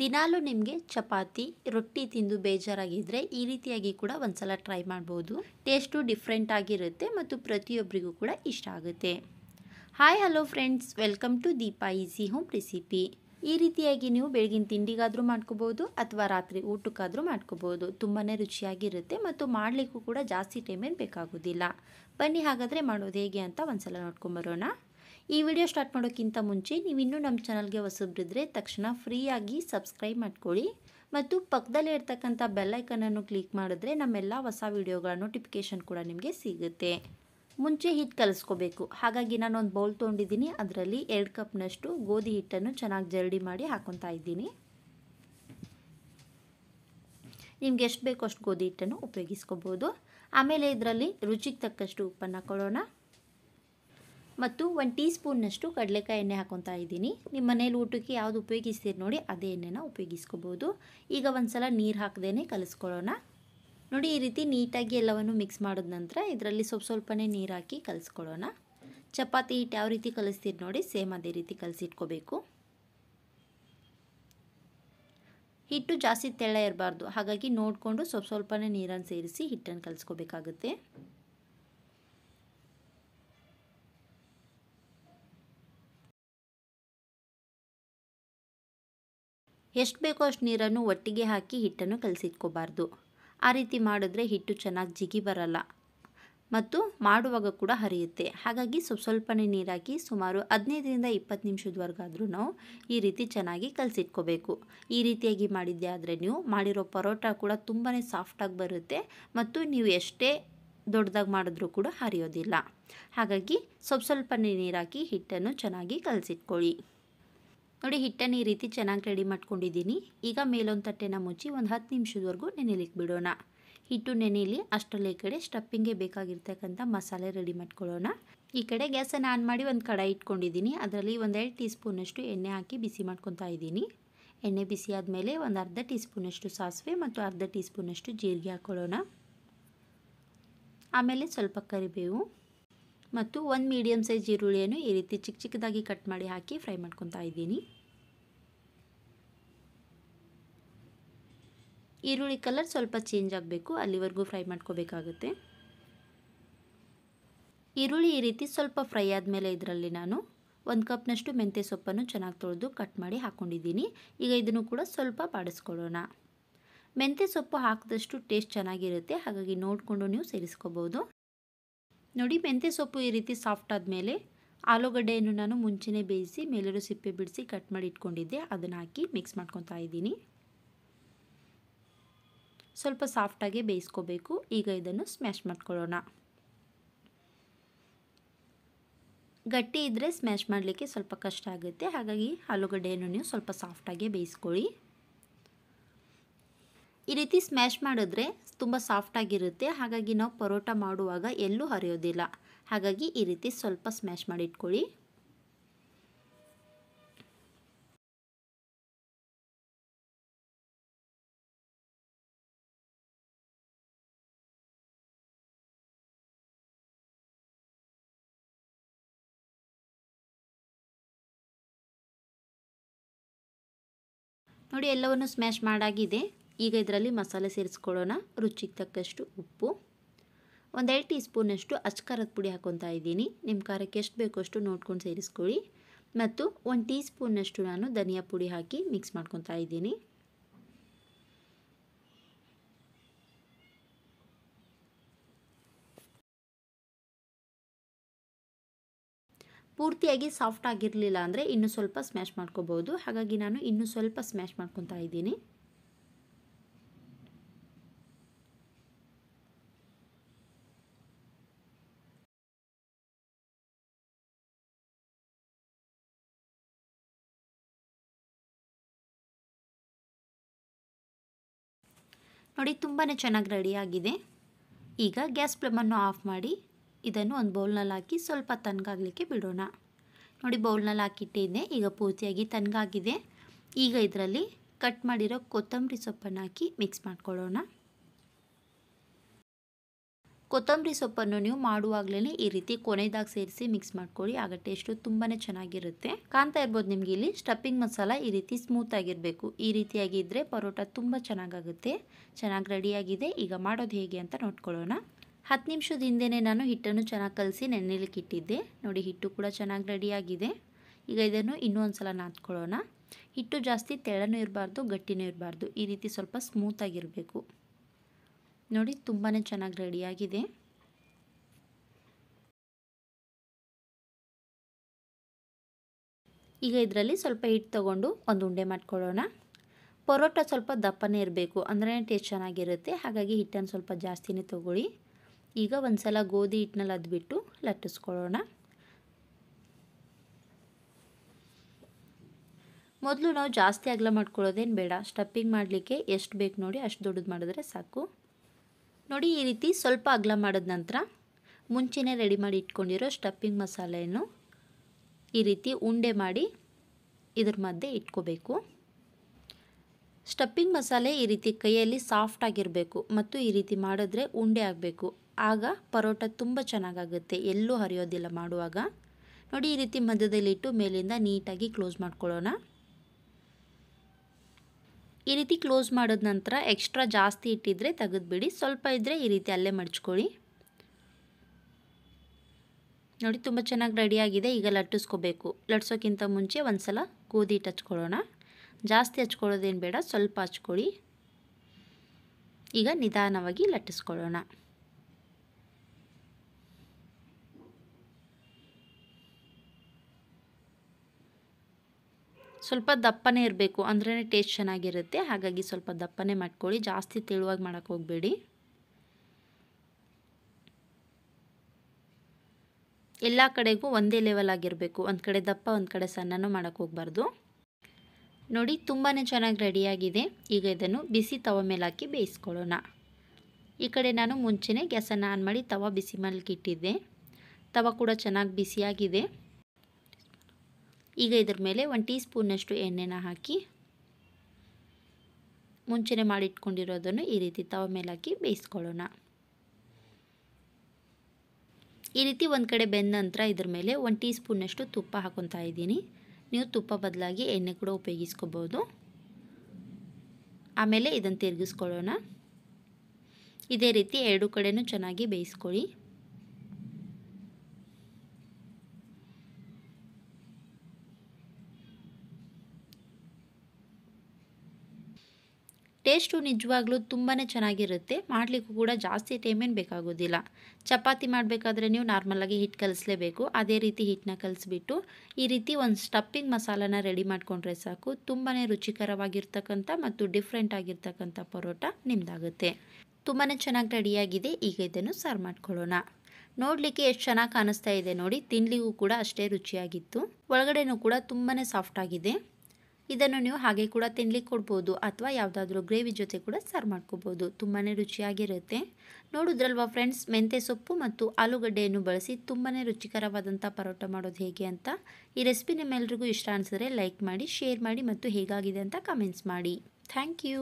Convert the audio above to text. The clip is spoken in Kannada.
ದಿನಾಲೂ ನಿಮಗೆ ಚಪಾತಿ ರೊಟ್ಟಿ ತಿಂದು ಬೇಜಾರಾಗಿದ್ದರೆ ಈ ರೀತಿಯಾಗಿ ಕೂಡ ಒಂದ್ಸಲ ಟ್ರೈ ಮಾಡ್ಬೋದು ಟೇಸ್ಟು ಡಿಫ್ರೆಂಟ್ ಆಗಿರುತ್ತೆ ಮತ್ತು ಪ್ರತಿಯೊಬ್ಬರಿಗೂ ಕೂಡ ಇಷ್ಟ ಆಗುತ್ತೆ hi hello friends welcome to Deepa easy home recipe ಈ ರೀತಿಯಾಗಿ ನೀವು ಬೆಳಗಿನ ತಿಂಡಿಗಾದರೂ ಮಾಡ್ಕೋಬೋದು ಅಥವಾ ರಾತ್ರಿ ಊಟಕ್ಕಾದರೂ ಮಾಡ್ಕೋಬೋದು ತುಂಬಾ ರುಚಿಯಾಗಿರುತ್ತೆ ಮತ್ತು ಮಾಡಲಿಕ್ಕೂ ಕೂಡ ಜಾಸ್ತಿ ಟೈಮೇನು ಬೇಕಾಗೋದಿಲ್ಲ ಬನ್ನಿ ಹಾಗಾದರೆ ಮಾಡೋದು ಹೇಗೆ ಅಂತ ಒಂದ್ಸಲ ನೋಡ್ಕೊಂಬರೋಣ ಈ ವಿಡಿಯೋ ಸ್ಟಾರ್ಟ್ ಮಾಡೋಕ್ಕಿಂತ ಮುಂಚೆ ನೀವು ಇನ್ನೂ ನಮ್ಮ ಚಾನಲ್ಗೆ ಹೊಸಬ್ರಿದ್ರೆ ತಕ್ಷಣ ಫ್ರೀಯಾಗಿ ಸಬ್ಸ್ಕ್ರೈಬ್ ಮಾಡ್ಕೊಳ್ಳಿ ಮತ್ತು ಪಕ್ಕದಲ್ಲಿ ಇರ್ತಕ್ಕಂಥ ಬೆಲ್ಲೈಕನನ್ನು ಕ್ಲಿಕ್ ಮಾಡಿದ್ರೆ ನಮ್ಮೆಲ್ಲ ಹೊಸ ವೀಡಿಯೋಗಳ ನೋಟಿಫಿಕೇಷನ್ ಕೂಡ ನಿಮಗೆ ಸಿಗುತ್ತೆ ಮುಂಚೆ ಹಿಟ್ಟು ಕಲಿಸ್ಕೋಬೇಕು ಹಾಗಾಗಿ ನಾನು ಒಂದು ಬೌಲ್ ತೊಗೊಂಡಿದ್ದೀನಿ ಅದರಲ್ಲಿ ಎರಡು ಕಪ್ನಷ್ಟು ಗೋಧಿ ಹಿಟ್ಟನ್ನು ಚೆನ್ನಾಗಿ ಜರಡಿ ಮಾಡಿ ಹಾಕೊತಾ ಇದ್ದೀನಿ ನಿಮ್ಗೆ ಎಷ್ಟು ಬೇಕೋ ಅಷ್ಟು ಗೋಧಿ ಹಿಟ್ಟನ್ನು ಉಪಯೋಗಿಸ್ಕೋಬೋದು ಆಮೇಲೆ ಇದರಲ್ಲಿ ರುಚಿಗೆ ತಕ್ಕಷ್ಟು ಉಪ್ಪನ್ನು ಕೊಡೋಣ ಮತ್ತು ಒಂದು ಟೀ ಸ್ಪೂನ್ನಷ್ಟು ಕಡಲೆಕಾಯಿ ಎಣ್ಣೆ ಹಾಕೊತಾ ಇದ್ದೀನಿ ನಿಮ್ಮ ಮನೇಲಿ ಊಟಕ್ಕೆ ಯಾವುದು ಉಪಯೋಗಿಸ್ತೀರಿ ನೋಡಿ ಅದೇ ಎಣ್ಣೆನ ಉಪಯೋಗಿಸ್ಕೋಬೋದು ಈಗ ಒಂದು ಸಲ ನೀರು ಹಾಕ್ದೇ ಕಲಿಸ್ಕೊಳ್ಳೋಣ ನೋಡಿ ಈ ರೀತಿ ನೀಟಾಗಿ ಎಲ್ಲವನ್ನು ಮಿಕ್ಸ್ ಮಾಡಿದ ನಂತರ ಇದರಲ್ಲಿ ಸ್ವಲ್ಪ ಸ್ವಲ್ಪನೇ ನೀರು ಹಾಕಿ ಕಲಿಸ್ಕೊಳ್ಳೋಣ ಚಪಾತಿ ಹಿಟ್ಟು ಯಾವ ರೀತಿ ಕಲಿಸ್ತೀರಿ ನೋಡಿ ಸೇಮ್ ಅದೇ ರೀತಿ ಕಲಸಿಟ್ಕೋಬೇಕು ಹಿಟ್ಟು ಜಾಸ್ತಿ ತೆಳ್ಳ ಇರಬಾರ್ದು ಹಾಗಾಗಿ ನೋಡಿಕೊಂಡು ಸ್ವಲ್ಪ ಸ್ವಲ್ಪನೇ ನೀರನ್ನು ಸೇರಿಸಿ ಹಿಟ್ಟನ್ನು ಕಲಿಸ್ಕೋಬೇಕಾಗುತ್ತೆ ಎಷ್ಟು ಬೇಕೋ ಅಷ್ಟು ನೀರನ್ನು ಒಟ್ಟಿಗೆ ಹಾಕಿ ಹಿಟ್ಟನ್ನು ಕಲಸಿಟ್ಕೋಬಾರ್ದು ಆ ರೀತಿ ಮಾಡಿದ್ರೆ ಹಿಟ್ಟು ಚೆನ್ನಾಗಿ ಜಿಗಿ ಬರಲ್ಲ ಮತ್ತು ಮಾಡುವಾಗ ಕೂಡ ಹರಿಯುತ್ತೆ ಹಾಗಾಗಿ ಸ್ವಲ್ಪ ಸ್ವಲ್ಪನೇ ನೀರಾಕಿ ಸುಮಾರು ಹದಿನೈದರಿಂದ ಇಪ್ಪತ್ತು ನಿಮಿಷದವರೆಗಾದರೂ ನಾವು ಈ ರೀತಿ ಚೆನ್ನಾಗಿ ಕಲಸಿಟ್ಕೋಬೇಕು ಈ ರೀತಿಯಾಗಿ ಮಾಡಿದ್ದೆ ಆದರೆ ನೀವು ಮಾಡಿರೋ ಪರೋಟ ಕೂಡ ತುಂಬಾ ಸಾಫ್ಟಾಗಿ ಬರುತ್ತೆ ಮತ್ತು ನೀವು ಎಷ್ಟೇ ದೊಡ್ಡದಾಗಿ ಮಾಡಿದ್ರೂ ಕೂಡ ಹರಿಯೋದಿಲ್ಲ ಹಾಗಾಗಿ ಸ್ವಲ್ಪ ಸ್ವಲ್ಪನೇ ನೀರಾಕಿ ಹಿಟ್ಟನ್ನು ಚೆನ್ನಾಗಿ ಕಲಸಿಟ್ಕೊಳ್ಳಿ ನೋಡಿ ಹಿಟ್ಟನ್ನು ಈ ರೀತಿ ಚೆನ್ನಾಗಿ ರೆಡಿ ಮಾಡ್ಕೊಂಡಿದ್ದೀನಿ ಈಗ ಮೇಲೊಂದು ತಟ್ಟೆನ ಮುಚ್ಚಿ ಒಂದು ಹತ್ತು ನಿಮಿಷದವರೆಗೂ ನೆನೆಲಿಕ್ಕೆ ಬಿಡೋಣ ಹಿಟ್ಟು ನೆನೆಯಲ್ಲಿ ಅಷ್ಟರಲ್ಲಿ ಈ ಕಡೆ ಸ್ಟಪ್ಪಿಂಗ್ಗೆ ಬೇಕಾಗಿರ್ತಕ್ಕಂಥ ಮಸಾಲೆ ರೆಡಿ ಮಾಡ್ಕೊಳ್ಳೋಣ ಈ ಕಡೆ ಗ್ಯಾಸನ್ನು ಆನ್ ಮಾಡಿ ಒಂದು ಕಡಾಯಿ ಇಟ್ಕೊಂಡಿದ್ದೀನಿ ಅದರಲ್ಲಿ ಎರಡು ಟೀ ಸ್ಪೂನಷ್ಟು ಎಣ್ಣೆ ಹಾಕಿ ಬಿಸಿ ಮಾಡ್ಕೊತಾ ಇದ್ದೀನಿ ಎಣ್ಣೆ ಬಿಸಿ ಆದಮೇಲೆ ಒಂದು ಅರ್ಧ ಟೀ ಸ್ಪೂನಷ್ಟು ಸಾಸಿವೆ ಮತ್ತು ಅರ್ಧ ಟೀ ಸ್ಪೂನಷ್ಟು ಜೀರಿಗೆ ಹಾಕ್ಕೊಳ್ಳೋಣ ಆಮೇಲೆ ಸ್ವಲ್ಪ ಕರಿಬೇವು ಮತ್ತು ಒಂದು ಮೀಡಿಯಮ್ ಸೈಜ್ ಈರುಳ್ಳಿಯನ್ನು ಈ ರೀತಿ ಚಿಕ್ಕ ಚಿಕ್ಕದಾಗಿ ಕಟ್ ಮಾಡಿ ಹಾಕಿ ಫ್ರೈ ಮಾಡ್ಕೊತಾ ಇದ್ದೀನಿ ಈರುಳ್ಳಿ ಕಲರ್ ಸ್ವಲ್ಪ ಚೇಂಜ್ ಆಗಬೇಕು ಅಲ್ಲಿವರೆಗೂ ಫ್ರೈ ಮಾಡ್ಕೋಬೇಕಾಗುತ್ತೆ ಈರುಳ್ಳಿ ಈ ರೀತಿ ಸ್ವಲ್ಪ ಫ್ರೈ ಆದಮೇಲೆ ಇದರಲ್ಲಿ ನಾನು ಒಂದು ಕಪ್ನಷ್ಟು ಮೆಂತ್ಯ ಸೊಪ್ಪನ್ನು ಚೆನ್ನಾಗಿ ತೊಳೆದು ಕಟ್ ಮಾಡಿ ಹಾಕ್ಕೊಂಡಿದ್ದೀನಿ ಈಗ ಇದನ್ನು ಕೂಡ ಸ್ವಲ್ಪ ಬಾಡಿಸ್ಕೊಳ್ಳೋಣ ಮೆಂತ್ಯ ಸೊಪ್ಪು ಹಾಕಿದಷ್ಟು ಟೇಸ್ಟ್ ಚೆನ್ನಾಗಿರುತ್ತೆ ಹಾಗಾಗಿ ನೋಡಿಕೊಂಡು ನೀವು ಸೇರಿಸ್ಕೋಬೋದು ನೋಡಿ ಮೆಂತ್ಯ ಸೊಪ್ಪು ಈ ರೀತಿ ಸಾಫ್ಟ್ ಆದಮೇಲೆ ಆಲೂಗಡ್ಡೆಯನ್ನು ನಾನು ಮುಂಚೆನೇ ಬೇಯಿಸಿ ಮೇಲಿರೋ ಸಿಪ್ಪೆ ಬಿಡಿಸಿ ಕಟ್ ಮಾಡಿ ಇಟ್ಕೊಂಡಿದ್ದೆ ಅದನ್ನು ಹಾಕಿ ಮಿಕ್ಸ್ ಮಾಡ್ಕೊತಾ ಇದ್ದೀನಿ ಸ್ವಲ್ಪ ಸಾಫ್ಟಾಗಿ ಬೇಯಿಸ್ಕೋಬೇಕು ಈಗ ಇದನ್ನು ಸ್ಮ್ಯಾಶ್ ಮಾಡ್ಕೊಳ್ಳೋಣ ಗಟ್ಟಿ ಇದ್ದರೆ ಸ್ಮ್ಯಾಶ್ ಮಾಡಲಿಕ್ಕೆ ಸ್ವಲ್ಪ ಕಷ್ಟ ಆಗುತ್ತೆ ಹಾಗಾಗಿ ಆಲೂಗಡ್ಡೆಯನ್ನು ನೀವು ಸ್ವಲ್ಪ ಸಾಫ್ಟಾಗಿ ಬೇಯಿಸ್ಕೊಳ್ಳಿ ಈ ರೀತಿ ಸ್ಮ್ಯಾಶ್ ಮಾಡಿದ್ರೆ ತುಂಬ ಸಾಫ್ಟಾಗಿರುತ್ತೆ ಹಾಗಾಗಿ ನಾವು ಪರೋಟ ಮಾಡುವಾಗ ಎಲ್ಲೂ ಹರಿಯೋದಿಲ್ಲ ಹಾಗಾಗಿ ಈ ರೀತಿ ಸ್ವಲ್ಪ ಸ್ಮ್ಯಾಶ್ ಮಾಡಿಟ್ಕೊಳ್ಳಿ ನೋಡಿ ಎಲ್ಲವನ್ನು ಸ್ಮ್ಯಾಶ್ ಮಾಡಾಗಿದೆ ಈಗ ಇದರಲ್ಲಿ ಮಸಾಲೆ ಸೇರಿಸ್ಕೊಳ್ಳೋಣ ರುಚಿಗೆ ತಕ್ಕಷ್ಟು ಉಪ್ಪು ಒಂದೆರಡು ಟೀ ಸ್ಪೂನಷ್ಟು ಅಚ್ಕಾರದ ಪುಡಿ ಹಾಕೊತಾ ಇದ್ದೀನಿ ನಿಮ್ಮ ಖಾರಕ್ಕೆ ಎಷ್ಟು ಬೇಕೋ ಅಷ್ಟು ನೋಡ್ಕೊಂಡು ಸೇರಿಸ್ಕೊಳ್ಳಿ ಮತ್ತು ಒಂದು ಟೀ ಸ್ಪೂನ್ನಷ್ಟು ನಾನು ಧನಿಯಾ ಪುಡಿ ಹಾಕಿ ಮಿಕ್ಸ್ ಮಾಡ್ಕೊತಾ ಇದ್ದೀನಿ ಪೂರ್ತಿಯಾಗಿ ಸಾಫ್ಟ್ ಆಗಿರಲಿಲ್ಲ ಅಂದರೆ ಇನ್ನೂ ಸ್ವಲ್ಪ ಸ್ಮ್ಯಾಶ್ ಮಾಡ್ಕೋಬೋದು ಹಾಗಾಗಿ ನಾನು ಇನ್ನೂ ಸ್ವಲ್ಪ ಸ್ಮ್ಯಾಶ್ ಮಾಡ್ಕೊತಾ ಇದ್ದೀನಿ ನೋಡಿ ತುಂಬಾ ಚೆನ್ನಾಗಿ ರೆಡಿಯಾಗಿದೆ ಈಗ ಗ್ಯಾಸ್ ಫ್ಲೇಮನ್ನು ಆಫ್ ಮಾಡಿ ಇದನ್ನು ಒಂದು ಬೌಲ್ನಲ್ಲಿ ಹಾಕಿ ಸ್ವಲ್ಪ ತನಗಾಗಲಿಕ್ಕೆ ಬಿಡೋಣ ನೋಡಿ ಬೌಲ್ನಲ್ಲಿ ಹಾಕಿಟ್ಟಿದ್ದೆ ಈಗ ಪೂರ್ತಿಯಾಗಿ ತನಗಾಗಿದೆ ಈಗ ಇದರಲ್ಲಿ ಕಟ್ ಮಾಡಿರೋ ಕೊತ್ತಂಬರಿ ಸೊಪ್ಪನ್ನು ಹಾಕಿ ಮಿಕ್ಸ್ ಮಾಡ್ಕೊಳ್ಳೋಣ ಕೊತ್ತಂಬರಿ ಸೊಪ್ಪನ್ನು ನೀವು ಮಾಡುವಾಗಲೇ ಈ ರೀತಿ ಕೊನೆದಾಗ ಸೇರಿಸಿ ಮಿಕ್ಸ್ ಮಾಡ್ಕೊಳ್ಳಿ ಆಗ ಟೇಸ್ಟು ತುಂಬಾ ಚೆನ್ನಾಗಿರುತ್ತೆ ಕಾಣ್ತಾ ಇರ್ಬೋದು ನಿಮಗೆ ಇಲ್ಲಿ ಸ್ಟಫಿಂಗ್ ಮಸಾಲ ಈ ರೀತಿ ಸ್ಮೂತ್ ಆಗಿರಬೇಕು ಈ ರೀತಿಯಾಗಿ ಇದ್ದರೆ ಪರೋಟ ತುಂಬ ಚೆನ್ನಾಗಾಗುತ್ತೆ ಚೆನ್ನಾಗಿ ರೆಡಿಯಾಗಿದೆ ಈಗ ಮಾಡೋದು ಹೇಗೆ ಅಂತ ನೋಡ್ಕೊಳ್ಳೋಣ ಹತ್ತು ನಿಮಿಷದ ಹಿಂದೆನೇ ನಾನು ಹಿಟ್ಟನ್ನು ಚೆನ್ನಾಗಿ ಕಲಸಿ ನೆನೆಲಿಕ್ಕೆ ಇಟ್ಟಿದ್ದೆ ನೋಡಿ ಹಿಟ್ಟು ಕೂಡ ಚೆನ್ನಾಗಿ ರೆಡಿಯಾಗಿದೆ ಈಗ ಇದನ್ನು ಇನ್ನೂ ಒಂದು ಸಲ ನಾದ್ಕೊಳ್ಳೋಣ ಹಿಟ್ಟು ಜಾಸ್ತಿ ತೆಳನೂ ಇರಬಾರ್ದು ಗಟ್ಟಿನೂ ಇರಬಾರ್ದು ಈ ರೀತಿ ಸ್ವಲ್ಪ ಸ್ಮೂತಾಗಿರಬೇಕು ನೋಡಿ ತುಂಬಾ ಚೆನ್ನಾಗಿ ರೆಡಿಯಾಗಿದೆ ಈಗ ಇದರಲ್ಲಿ ಸ್ವಲ್ಪ ಹಿಟ್ಟು ತೊಗೊಂಡು ಒಂದು ಉಂಡೆ ಮಾಡ್ಕೊಳ್ಳೋಣ ಪರೋಟ ಸ್ವಲ್ಪ ದಪ್ಪನೇ ಇರಬೇಕು ಅಂದರೆ ಟೇಸ್ಟ್ ಚೆನ್ನಾಗಿರುತ್ತೆ ಹಾಗಾಗಿ ಹಿಟ್ಟನ್ನು ಸ್ವಲ್ಪ ಜಾಸ್ತಿನೇ ತೊಗೊಳ್ಳಿ ಈಗ ಒಂದು ಸಲ ಗೋಧಿ ಹಿಟ್ಟಿನಲ್ಲಿ ಅದ್ಬಿಟ್ಟು ಲಟ್ಟಿಸ್ಕೊಳ್ಳೋಣ ಮೊದಲು ನಾವು ಜಾಸ್ತಿ ಅಗಲ ಮಾಡ್ಕೊಳ್ಳೋದೇನು ಬೇಡ ಸ್ಟಪ್ಪಿಂಗ್ ಮಾಡಲಿಕ್ಕೆ ಎಷ್ಟು ಬೇಕು ನೋಡಿ ಅಷ್ಟು ದೊಡ್ಡದು ಮಾಡಿದ್ರೆ ಸಾಕು ನೋಡಿ ಈ ರೀತಿ ಸ್ವಲ್ಪ ಅಗಲ ಮಾಡಿದ ನಂತರ ಮುಂಚೆನೇ ರೆಡಿ ಮಾಡಿ ಇಟ್ಕೊಂಡಿರೋ ಸ್ಟಫಿಂಗ್ ಮಸಾಲೆಯನ್ನು ಈ ರೀತಿ ಉಂಡೆ ಮಾಡಿ ಇದ್ರ ಮಧ್ಯೆ ಇಟ್ಕೋಬೇಕು ಸ್ಟಫಿಂಗ್ ಮಸಾಲೆ ಈ ರೀತಿ ಕೈಯಲ್ಲಿ ಸಾಫ್ಟ್ ಆಗಿರಬೇಕು ಮತ್ತು ಈ ರೀತಿ ಮಾಡಿದ್ರೆ ಉಂಡೆ ಆಗಬೇಕು ಆಗ ಪರೋಟ ತುಂಬ ಚೆನ್ನಾಗಾಗುತ್ತೆ ಎಲ್ಲೂ ಹರಿಯೋದಿಲ್ಲ ಮಾಡುವಾಗ ನೋಡಿ ಈ ರೀತಿ ಮಧ್ಯದಲ್ಲಿಟ್ಟು ಮೇಲಿಂದ ನೀಟಾಗಿ ಕ್ಲೋಸ್ ಮಾಡ್ಕೊಳ್ಳೋಣ ಈ ರೀತಿ ಕ್ಲೋಸ್ ಮಾಡಿದ ನಂತರ ಎಕ್ಸ್ಟ್ರಾ ಜಾಸ್ತಿ ಇಟ್ಟಿದ್ರೆ ತೆಗೆದುಬಿಡಿ ಸ್ವಲ್ಪ ಇದ್ದರೆ ಈ ರೀತಿ ಅಲ್ಲೇ ಮಡ್ಚ್ಕೊಳ್ಳಿ ನೋಡಿ ತುಂಬ ಚೆನ್ನಾಗಿ ರೆಡಿಯಾಗಿದೆ ಈಗ ಲಟ್ಟಿಸ್ಕೋಬೇಕು ಲಟ್ಸೋಕ್ಕಿಂತ ಮುಂಚೆ ಒಂದು ಸಲ ಗೋಧಿ ಹಿಟ್ಟು ಹಚ್ಕೊಳ್ಳೋಣ ಜಾಸ್ತಿ ಹಚ್ಕೊಳ್ಳೋದೇನು ಬೇಡ ಸ್ವಲ್ಪ ಹಚ್ಕೊಳ್ಳಿ ಈಗ ನಿಧಾನವಾಗಿ ಲಟ್ಟಿಸ್ಕೊಳ್ಳೋಣ ಸ್ವಲ್ಪ ದಪ್ಪನೇ ಇರಬೇಕು ಅಂದ್ರೇ ಟೇಸ್ಟ್ ಚೆನ್ನಾಗಿರುತ್ತೆ ಹಾಗಾಗಿ ಸ್ವಲ್ಪ ದಪ್ಪನೇ ಮಾಡ್ಕೊಳ್ಳಿ ಜಾಸ್ತಿ ತೆಳುವಾಗಿ ಮಾಡೋಕ್ಕೆ ಹೋಗಬೇಡಿ ಎಲ್ಲ ಕಡೆಗೂ ಒಂದೇ ಲೆವೆಲ್ ಆಗಿರಬೇಕು ಒಂದು ಕಡೆ ದಪ್ಪ ಒಂದು ಕಡೆ ಸಣ್ಣನೂ ಮಾಡೋಕ್ಕೆ ಹೋಗಬಾರ್ದು ನೋಡಿ ತುಂಬಾ ಚೆನ್ನಾಗಿ ರೆಡಿಯಾಗಿದೆ ಈಗ ಇದನ್ನು ಬಿಸಿ ತವ ಮೇಲೆ ಹಾಕಿ ಬೇಯಿಸ್ಕೊಳ್ಳೋಣ ಈ ಕಡೆ ನಾನು ಮುಂಚೆನೇ ಗ್ಯಾಸನ್ನು ಆನ್ ಮಾಡಿ ತವ ಬಿಸಿ ಇಟ್ಟಿದ್ದೆ ತವ ಕೂಡ ಚೆನ್ನಾಗಿ ಬಿಸಿಯಾಗಿದೆ ಈಗ ಇದ್ರ ಮೇಲೆ ಒಂದು ಟೀ ಸ್ಪೂನಷ್ಟು ಎಣ್ಣೆನ ಹಾಕಿ ಮುಂಚೆನೆ ಮಾಡಿಟ್ಕೊಂಡಿರೋದನ್ನು ಈ ರೀತಿ ತವ ಮೇಲೆ ಹಾಕಿ ಬೇಯಿಸ್ಕೊಳ್ಳೋಣ ಈ ರೀತಿ ಒಂದು ಕಡೆ ಬೆಂದ ನಂತರ ಇದ್ರ ಮೇಲೆ ಒಂದು ಟೀ ಸ್ಪೂನಷ್ಟು ತುಪ್ಪ ಹಾಕೊತಾ ಇದ್ದೀನಿ ನೀವು ತುಪ್ಪ ಬದಲಾಗಿ ಎಣ್ಣೆ ಕೂಡ ಉಪಯೋಗಿಸ್ಕೋಬೋದು ಆಮೇಲೆ ಇದನ್ನು ತಿರುಗಿಸ್ಕೊಳ್ಳೋಣ ಇದೇ ರೀತಿ ಎರಡು ಕಡೆಯೂ ಚೆನ್ನಾಗಿ ಬೇಯಿಸ್ಕೊಳ್ಳಿ ಟೇಸ್ಟು ನಿಜವಾಗ್ಲೂ ತುಂಬಾ ಚೆನ್ನಾಗಿರುತ್ತೆ ಮಾಡಲಿಕ್ಕೂ ಕೂಡ ಜಾಸ್ತಿ ಟೈಮೇನು ಬೇಕಾಗೋದಿಲ್ಲ ಚಪಾತಿ ಮಾಡಬೇಕಾದ್ರೆ ನೀವು ನಾರ್ಮಲಾಗಿ ಹಿಟ್ಟು ಕಲಿಸಲೇಬೇಕು ಅದೇ ರೀತಿ ಹಿಟ್ಟನ್ನ ಕಲಿಸ್ಬಿಟ್ಟು ಈ ರೀತಿ ಒಂದು ಸ್ಟಪ್ಪಿಂಗ್ ಮಸಾಲನ ರೆಡಿ ಮಾಡಿಕೊಂಡ್ರೆ ಸಾಕು ತುಂಬಾ ರುಚಿಕರವಾಗಿರ್ತಕ್ಕಂಥ ಮತ್ತು ಡಿಫ್ರೆಂಟ್ ಆಗಿರ್ತಕ್ಕಂಥ ಪರೋಟ ನಿಮ್ದಾಗುತ್ತೆ ತುಂಬಾ ಚೆನ್ನಾಗಿ ರೆಡಿಯಾಗಿದೆ ಈಗ ಇದನ್ನು ಸರ್ವ್ ಮಾಡ್ಕೊಳ್ಳೋಣ ನೋಡಲಿಕ್ಕೆ ಎಷ್ಟು ಚೆನ್ನಾಗಿ ಕಾಣಿಸ್ತಾ ಇದೆ ನೋಡಿ ತಿನ್ಲಿಗೂ ಕೂಡ ಅಷ್ಟೇ ರುಚಿಯಾಗಿತ್ತು ಒಳಗಡೆನೂ ಕೂಡ ತುಂಬಾ ಸಾಫ್ಟಾಗಿದೆ ಇದನ್ನು ನೀವು ಹಾಗೆ ಕೂಡ ತಿನ್ಲಿಕ್ಕೆ ಕೊಡ್ಬೋದು ಅಥವಾ ಯಾವುದಾದ್ರೂ ಗ್ರೇವಿ ಜೊತೆ ಕೂಡ ಸರ್ವ್ ಮಾಡ್ಕೋಬೋದು ತುಂಬಾ ರುಚಿಯಾಗಿರುತ್ತೆ ನೋಡಿದ್ರಲ್ವಾ ಫ್ರೆಂಡ್ಸ್ ಮೆಂತ್ಯ ಸೊಪ್ಪು ಮತ್ತು ಆಲೂಗಡ್ಡೆಯನ್ನು ಬಳಸಿ ತುಂಬಾ ರುಚಿಕರವಾದಂಥ ಪರೋಟ ಮಾಡೋದು ಹೇಗೆ ಅಂತ ಈ ರೆಸಿಪಿ ನಿಮ್ಮೆಲ್ರಿಗೂ ಇಷ್ಟ ಅನಿಸಿದ್ರೆ ಲೈಕ್ ಮಾಡಿ ಶೇರ್ ಮಾಡಿ ಮತ್ತು ಹೇಗಾಗಿದೆ ಅಂತ ಕಮೆಂಟ್ಸ್ ಮಾಡಿ ಥ್ಯಾಂಕ್ ಯು